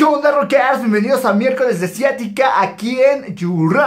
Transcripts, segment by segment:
¿Qué onda, rockers? Bienvenidos a miércoles de Ciática aquí en Tube.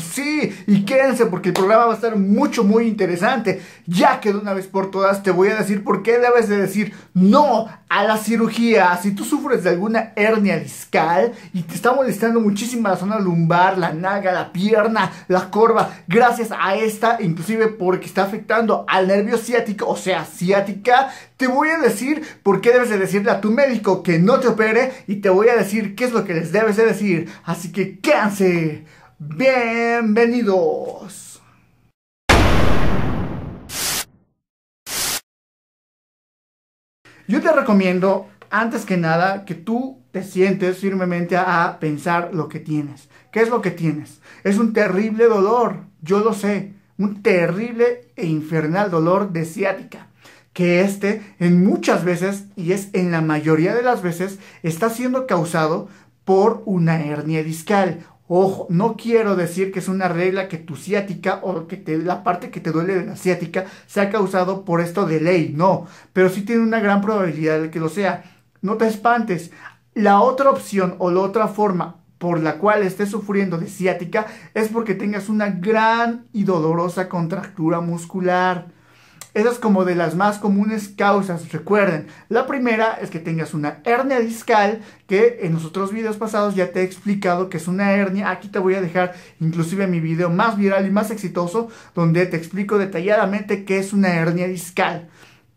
Sí, y quédense porque el programa va a estar mucho, muy interesante. Ya que de una vez por todas te voy a decir por qué debes de decir no a la cirugía. Si tú sufres de alguna hernia discal y te está molestando muchísimo la zona lumbar, la naga, la pierna, la corva, gracias a esta, inclusive porque está afectando al nervio ciático, o sea, ciática, te voy a decir por qué debes de decirle a tu médico que no te opere y te voy a decir qué es lo que les debes de decir. Así que quédense. Bienvenidos. Yo te recomiendo, antes que nada, que tú te sientes firmemente a pensar lo que tienes. ¿Qué es lo que tienes? Es un terrible dolor, yo lo sé, un terrible e infernal dolor de ciática que este en muchas veces, y es en la mayoría de las veces, está siendo causado por una hernia discal. Ojo, no quiero decir que es una regla que tu ciática o que la parte que te duele de la ciática sea causado por esto de ley, no, pero sí tiene una gran probabilidad de que lo sea. No te espantes. La otra opción o la otra forma por la cual estés sufriendo de ciática es porque tengas una gran y dolorosa contractura muscular. Esas como de las más comunes causas, recuerden. La primera es que tengas una hernia discal, que en los otros videos pasados ya te he explicado que es una hernia. Aquí te voy a dejar inclusive mi video más viral y más exitoso, donde te explico detalladamente qué es una hernia discal.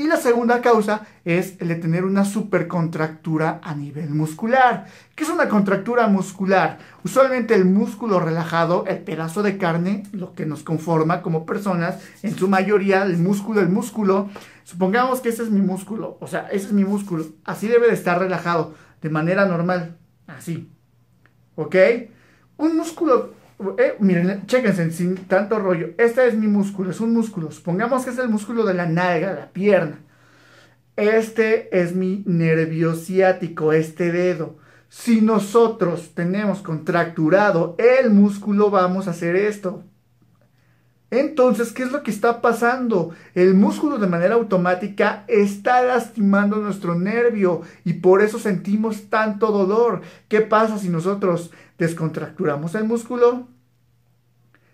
Y la segunda causa es el de tener una supercontractura a nivel muscular. ¿Qué es una contractura muscular? Usualmente el músculo relajado, el pedazo de carne, lo que nos conforma como personas, en su mayoría el músculo, el músculo, supongamos que ese es mi músculo, o sea, ese es mi músculo, así debe de estar relajado, de manera normal, así. ¿Ok? Un músculo eh, miren, chéquense, sin tanto rollo. Este es mi músculo, es un músculo. Supongamos que es el músculo de la nalga, la pierna. Este es mi nervio ciático, este dedo. Si nosotros tenemos contracturado el músculo, vamos a hacer esto. Entonces, ¿qué es lo que está pasando? El músculo de manera automática está lastimando nuestro nervio y por eso sentimos tanto dolor. ¿Qué pasa si nosotros descontracturamos el músculo?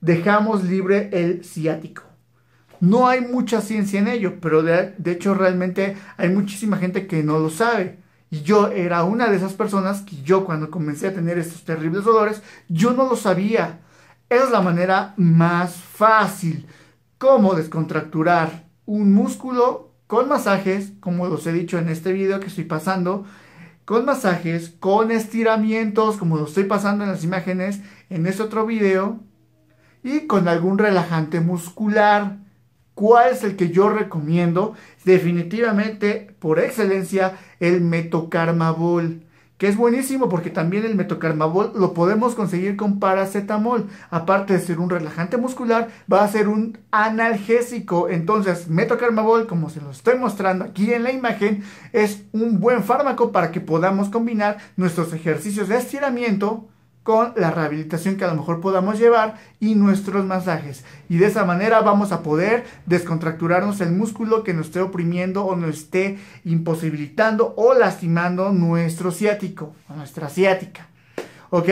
Dejamos libre el ciático. No hay mucha ciencia en ello, pero de, hecho realmente hay muchísima gente que no lo sabe. Y yo era una de esas personas que yo cuando comencé a tener estos terribles dolores, yo no lo sabía es la manera más fácil. Cómo descontracturar un músculo con masajes, como los he dicho en este video que estoy pasando, con masajes, con estiramientos, como los estoy pasando en las imágenes en este otro video, y con algún relajante muscular. ¿Cuál es el que yo recomiendo? Definitivamente, por excelencia, el metocarmabol que es buenísimo porque también el metocarmabol lo podemos conseguir con paracetamol. Aparte de ser un relajante muscular, va a ser un analgésico. Entonces, metocarmabol, como se lo estoy mostrando aquí en la imagen, es un buen fármaco para que podamos combinar nuestros ejercicios de estiramiento con la rehabilitación que a lo mejor podamos llevar y nuestros masajes. Y de esa manera vamos a poder descontracturarnos el músculo que nos esté oprimiendo o nos esté imposibilitando o lastimando nuestro ciático o nuestra ciática. ¿Ok?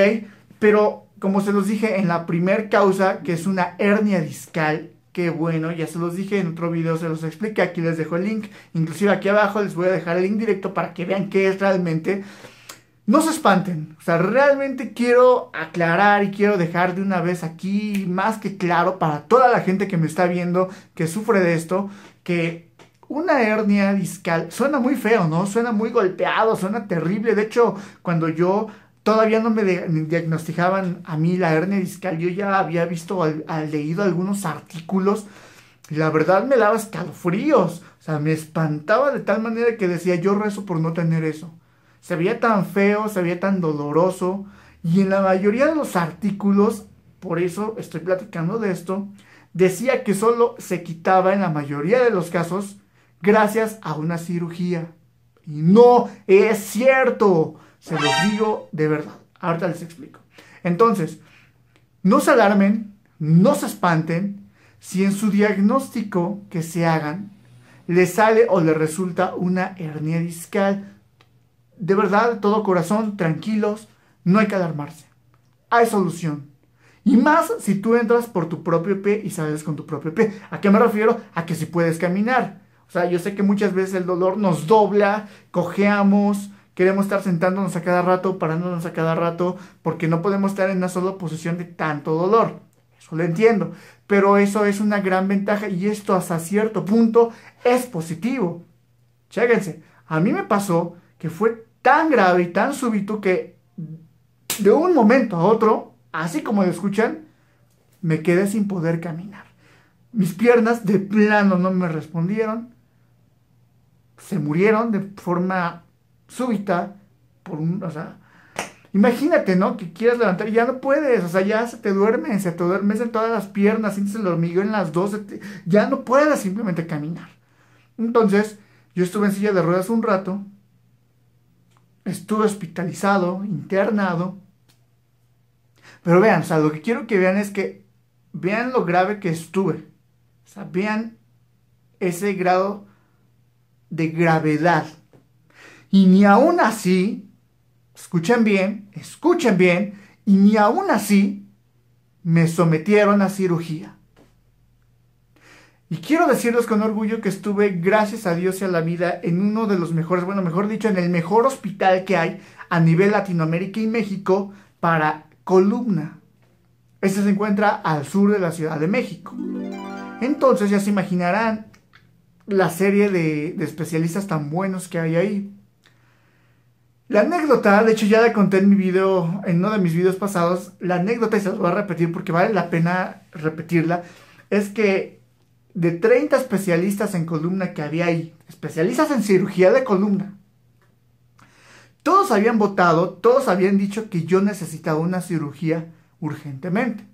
Pero como se los dije en la primer causa, que es una hernia discal, que bueno, ya se los dije en otro video, se los expliqué, aquí les dejo el link, inclusive aquí abajo les voy a dejar el link directo para que vean qué es realmente no se espanten, o sea, realmente quiero aclarar y quiero dejar de una vez aquí más que claro para toda la gente que me está viendo, que sufre de esto, que una hernia discal suena muy feo, ¿no? Suena muy golpeado, suena terrible. De hecho, cuando yo todavía no me, diagnosticaban a mí la hernia discal, yo ya había visto, leído algunos artículos y la verdad me daba escalofríos, o sea, me espantaba de tal manera que decía, yo rezo por no tener eso se veía tan feo, se veía tan doloroso. Y en la mayoría de los artículos, por eso estoy platicando de esto, decía que solo se quitaba en la mayoría de los casos gracias a una cirugía. Y no es cierto. Se los digo de verdad. Ahorita les explico. Entonces, no se alarmen, no se espanten si en su diagnóstico que se hagan Le sale o le resulta una hernia discal de verdad, todo corazón, tranquilos, no hay que alarmarse. Hay solución. Y más si tú entras por tu propio pie y sales con tu propio pie. ¿A qué me refiero? A que si puedes caminar. O sea, yo sé que muchas veces el dolor nos dobla, cojeamos, queremos estar sentándonos a cada rato, parándonos a cada rato, porque no podemos estar en una sola posición de tanto dolor. Eso lo entiendo. Pero eso es una gran ventaja y esto hasta cierto punto es positivo. Chéguense, a mí me pasó que fue tan grave y tan súbito que de un momento a otro, así como lo escuchan, me quedé sin poder caminar. Mis piernas de plano no me respondieron. Se murieron de forma súbita. Por un, o sea, imagínate, ¿no? Que quieras levantar y ya no puedes. O sea, ya se te duermen, se te en todas las piernas, sientes el hormigueo en las dos. ya no puedes simplemente caminar. Entonces, yo estuve en silla de ruedas un rato estuve hospitalizado, internado. Pero vean, o sea, lo que quiero que vean es que vean lo grave que estuve. O sea, vean ese grado de gravedad. Y ni aún así, escuchen bien, escuchen bien, y ni aún así me sometieron a cirugía. Y quiero decirles con orgullo que estuve, gracias a Dios y a la vida, en uno de los mejores, bueno, mejor dicho, en el mejor hospital que hay a nivel Latinoamérica y México para columna. Ese se encuentra al sur de la Ciudad de México. Entonces ya se imaginarán la serie de, especialistas tan buenos que hay ahí. La anécdota, de hecho ya la conté en mi video, en uno de mis videos pasados, la anécdota, y se los voy a repetir porque vale la pena repetirla, es que de 30 especialistas en columna que había ahí, especialistas en cirugía de columna, todos habían votado, todos habían dicho que yo necesitaba una cirugía urgentemente.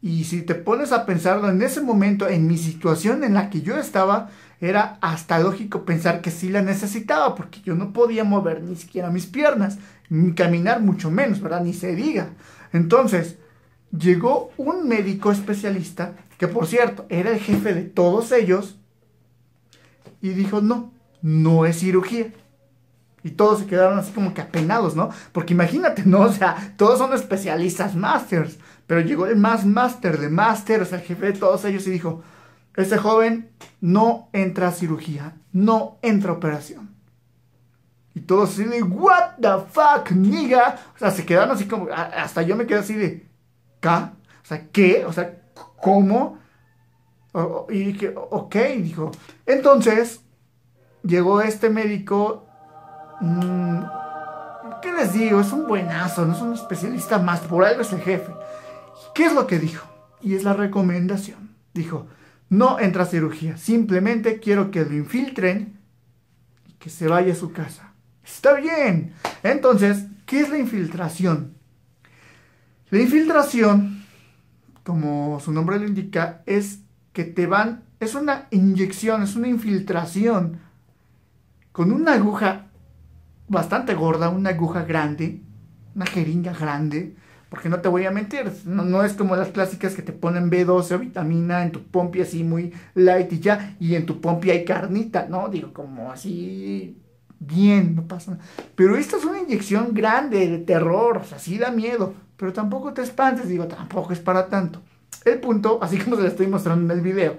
Y si te pones a pensarlo, en ese momento, en mi situación en la que yo estaba, era hasta lógico pensar que sí la necesitaba, porque yo no podía mover ni siquiera mis piernas, ni caminar mucho menos, ¿verdad? Ni se diga. Entonces, llegó un médico especialista que por cierto era el jefe de todos ellos, y dijo, no, no es cirugía. Y todos se quedaron así como que apenados, ¿no? Porque imagínate, ¿no? O sea, todos son especialistas masters, pero llegó el más master de masters, el jefe de todos ellos, y dijo, Ese joven no entra a cirugía, no entra a operación. Y todos así de, what the fuck, nigga. O sea, se quedaron así como, hasta yo me quedé así de, O sea, ¿qué? O sea, ¿cómo? y dije, ok, dijo. Entonces, llegó este médico, mmm, ¿qué les digo? Es un buenazo, no es un especialista más, por algo es el jefe. ¿Qué es lo que dijo? Y es la recomendación. Dijo, no entra a cirugía, simplemente quiero que lo infiltren y que se vaya a su casa. Está bien. Entonces, ¿qué es la infiltración? La infiltración como su nombre lo indica, es que te van, es una inyección, es una infiltración con una aguja bastante gorda, una aguja grande, una jeringa grande, porque no te voy a mentir, no, es como las clásicas que te ponen B12 o vitamina en tu pompi así muy light y ya, y en tu pompi hay carnita, ¿no? Digo, como así bien, no pasa nada. Pero esta es una inyección grande de terror, o sea, sí da miedo, pero tampoco te espantes, digo, tampoco es para tanto. El punto, así como se lo estoy mostrando en el video,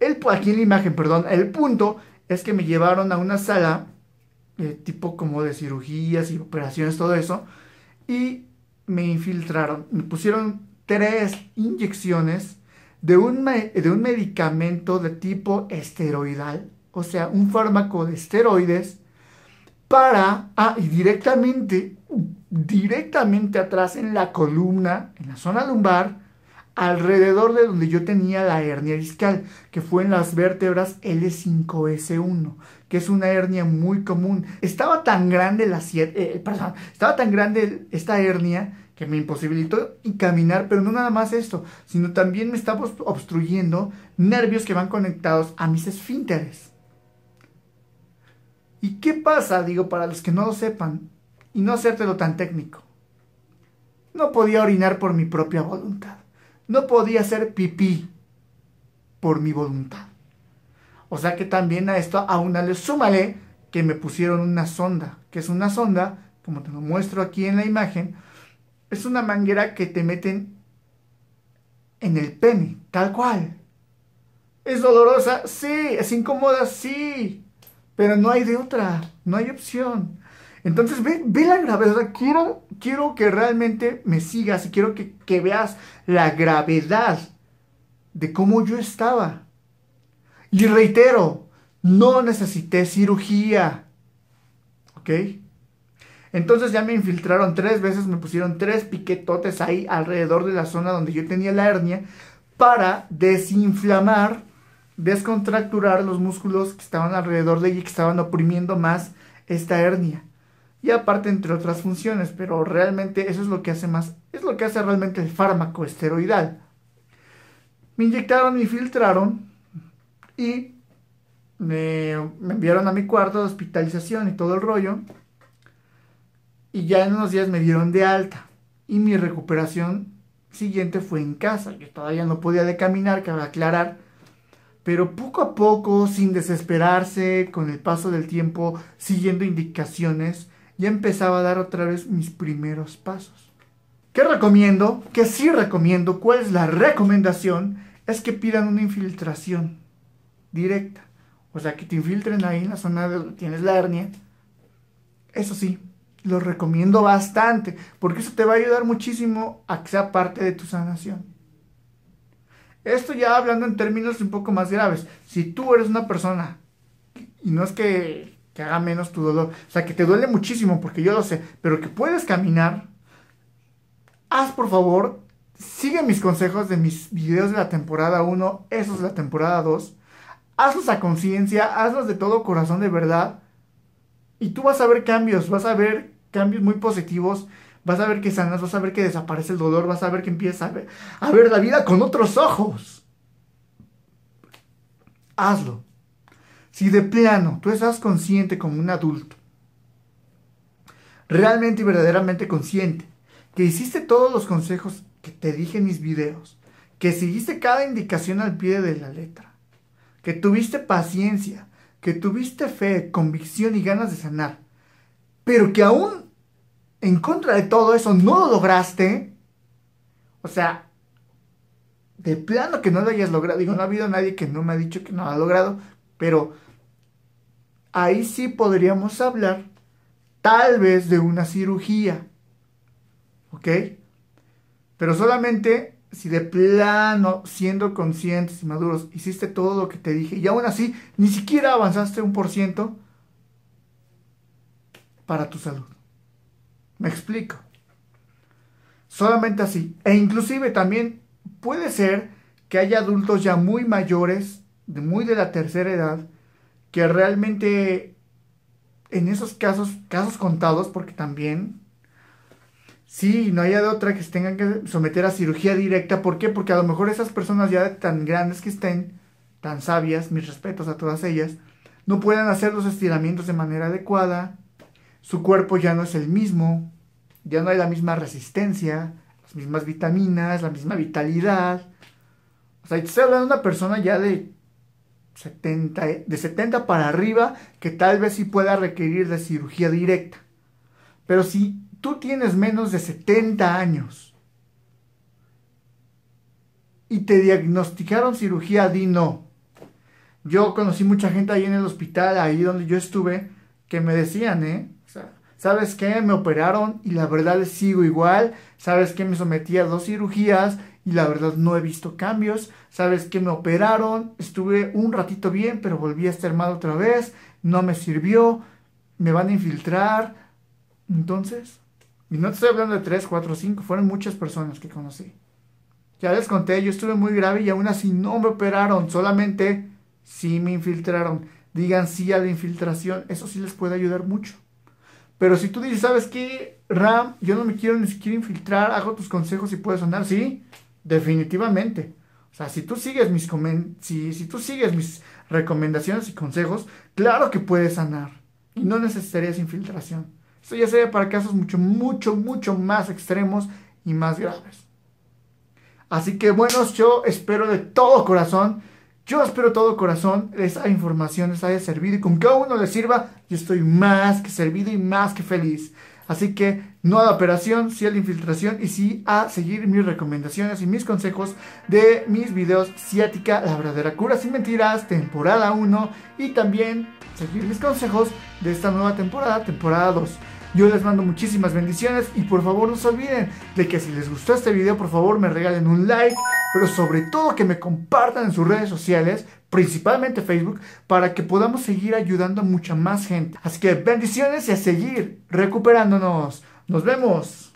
el, aquí en la imagen, perdón, el punto es que me llevaron a una sala, eh, tipo como de cirugías y operaciones, todo eso, y me infiltraron, me pusieron tres inyecciones de un, de un medicamento de tipo esteroidal, o sea, un fármaco de esteroides para ah, y directamente, directamente atrás en la columna, en la zona lumbar, alrededor de donde yo tenía la hernia discal, que fue en las vértebras L5S1, que es una hernia muy común. Estaba tan grande la eh, eh, estaba tan grande esta hernia que me imposibilitó caminar, pero no nada más esto, sino también me estaba obstruyendo nervios que van conectados a mis esfínteres. ¿Y qué pasa? Digo, para los que no lo sepan, y no hacértelo tan técnico. No podía orinar por mi propia voluntad. No podía hacer pipí por mi voluntad. O sea que también a esto aún le súmale que me pusieron una sonda, que es una sonda, como te lo muestro aquí en la imagen, es una manguera que te meten en el pene, tal cual. ¿Es dolorosa? Sí. ¿Es incómoda? Sí. Pero no hay de otra, no hay opción. Entonces ve, la gravedad. Quiero, quiero que realmente me sigas y quiero que, que veas la gravedad de cómo yo estaba. Y reitero, no necesité cirugía. ¿Ok? Entonces ya me infiltraron tres veces, me pusieron tres piquetotes ahí alrededor de la zona donde yo tenía la hernia para desinflamar descontracturar los músculos que estaban alrededor de ella y que estaban oprimiendo más esta hernia. Y aparte, entre otras funciones, pero realmente eso es lo que hace más, es lo que hace realmente el fármaco esteroidal. Me inyectaron, me filtraron y me, enviaron a mi cuarto de hospitalización y todo el rollo. Y ya en unos días me dieron de alta. Y mi recuperación siguiente fue en casa. que todavía no podía de caminar, cabe aclarar pero poco a poco, sin desesperarse, con el paso del tiempo, siguiendo indicaciones, ya empezaba a dar otra vez mis primeros pasos. ¿Qué recomiendo? ¿Qué sí recomiendo, ¿cuál es la recomendación? Es que pidan una infiltración directa. O sea, que te infiltren ahí en la zona donde tienes la hernia. Eso sí, lo recomiendo bastante, porque eso te va a ayudar muchísimo a que sea parte de tu sanación. Esto ya hablando en términos un poco más graves. Si tú eres una persona, y no es que, haga menos tu dolor, o sea, que te duele muchísimo, porque yo lo sé, pero que puedes caminar, haz por favor, sigue mis consejos de mis videos de la temporada 1, esos de la temporada 2. Hazlos a conciencia, hazlos de todo corazón de verdad. Y tú vas a ver cambios, vas a ver cambios muy positivos Vas a ver que sanas, vas a ver que desaparece el dolor, vas a ver que empiezas a ver, la vida con otros ojos. Hazlo. Si de plano tú estás consciente como un adulto, realmente y verdaderamente consciente, que hiciste todos los consejos que te dije en mis videos, que seguiste cada indicación al pie de la letra, que tuviste paciencia, que tuviste fe, convicción y ganas de sanar, pero que aún en contra de todo eso no lo lograste, o sea, de plano que no lo hayas logrado, digo, no ha habido nadie que no me ha dicho que no lo ha logrado, pero ahí sí podríamos hablar tal vez de una cirugía, ¿ok? Pero solamente si de plano, siendo conscientes y maduros, hiciste todo lo que te dije y aún así ni siquiera avanzaste un por ciento para tu salud. Me explico. Solamente así. E inclusive también puede ser que haya adultos ya muy mayores, muy de la tercera edad, que realmente en esos casos, casos contados, porque también, sí, no haya de otra que se tengan que someter a cirugía directa. ¿Por qué? Porque a lo mejor esas personas ya tan grandes que estén, tan sabias, mis respetos a todas ellas, no puedan hacer los estiramientos de manera adecuada, su cuerpo ya no es el mismo, ya no hay la misma resistencia, las mismas vitaminas, la misma vitalidad. O sea, te estoy hablando de una persona ya de 70, de 70 para arriba que tal vez sí pueda requerir de cirugía directa. Pero si tú tienes menos de 70 años y te diagnosticaron cirugía di no. Yo conocí mucha gente ahí en el hospital, ahí donde yo estuve, que me decían, ¿eh? ¿sabes qué? Me operaron y la verdad sigo igual, ¿sabes qué? Me sometí a dos cirugías y la verdad no he visto cambios, ¿sabes qué? Me operaron, estuve un ratito bien, pero volví a estar mal otra vez, no me sirvió, me van a infiltrar, entonces... Y no te estoy hablando de 3, 4, 5, fueron muchas personas que conocí. Ya les conté, yo estuve muy grave y aún así no me operaron, solamente sí me infiltraron. Digan sí a la infiltración, eso sí les puede ayudar mucho. Pero si tú dices, ¿sabes qué? Ram, yo no me quiero ni siquiera infiltrar, hago tus consejos y puedes sanar. Sí, definitivamente. O sea, si tú sigues mis, si tú sigues mis recomendaciones y consejos, claro que puedes sanar. Y no necesitarías infiltración. Esto ya sería para casos mucho, mucho, mucho más extremos y más graves. Así que bueno, yo espero de todo corazón yo espero todo corazón esa información les haya servido y con cada uno les sirva, yo estoy más que servido y más que feliz. Así que no a la operación, sí a la infiltración y sí a seguir mis recomendaciones y mis consejos de mis videos Ciática, la verdadera cura sin mentiras, temporada 1 y también seguir mis consejos de esta nueva temporada, temporada 2. Yo les mando muchísimas bendiciones y por favor no se olviden de que si les gustó este video, por favor me regalen un like, pero sobre todo que me compartan en sus redes sociales, principalmente Facebook, para que podamos seguir ayudando a mucha más gente. Así que bendiciones y a seguir recuperándonos. Nos vemos.